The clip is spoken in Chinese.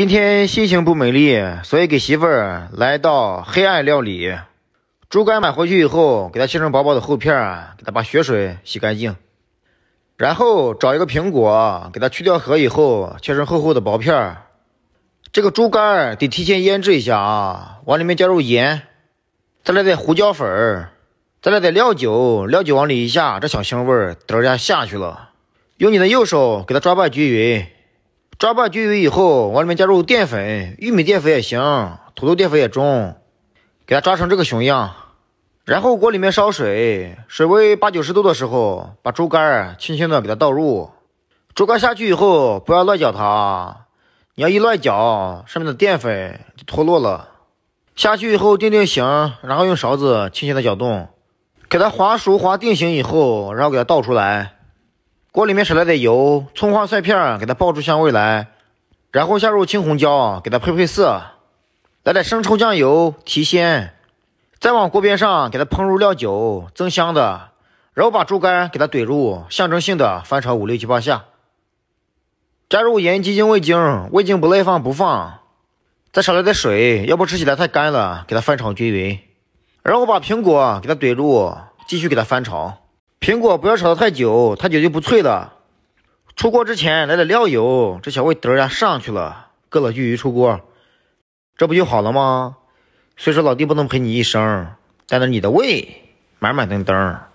今天心情不美丽，所以给媳妇儿来道黑暗料理。猪肝买回去以后，给它切成薄薄的厚片儿，给它把血水洗干净，然后找一个苹果，给它去掉核以后切成厚厚的薄片儿。这个猪肝得提前腌制一下啊，往里面加入盐，再来点胡椒粉，再来点料酒，料酒往里一下，这小腥味儿嘚一下下去了。用你的右手给它抓拌均匀。抓拌均匀以后，往里面加入淀粉，玉米淀粉也行，土豆淀粉也中，给它抓成这个熊样。然后锅里面烧水，水温八九十度的时候，把猪肝轻轻的给它倒入。猪肝下去以后，不要乱搅它，你要一乱搅，上面的淀粉就脱落了。下去以后定定型，然后用勺子轻轻的搅动，给它滑熟滑定型以后，然后给它倒出来。锅里面少来点油，葱花蒜片给它爆出香味来，然后下入青红椒给它配配色，来点生抽酱油提鲜，再往锅边上给它烹入料酒增香的，然后把猪肝给它怼入，象征性的翻炒五六七八下，加入盐、鸡精、味精，味精不耐放不放，再少来点水，要不吃起来太干了，给它翻炒均匀，然后把苹果给它怼入，继续给它翻炒。苹果不要炒的太久，太久就不脆了。出锅之前来点料油，这小味嘚呀上去了。搁了鲫鱼出锅，这不就好了吗？虽说老弟不能陪你一生，但那你的胃满满登登。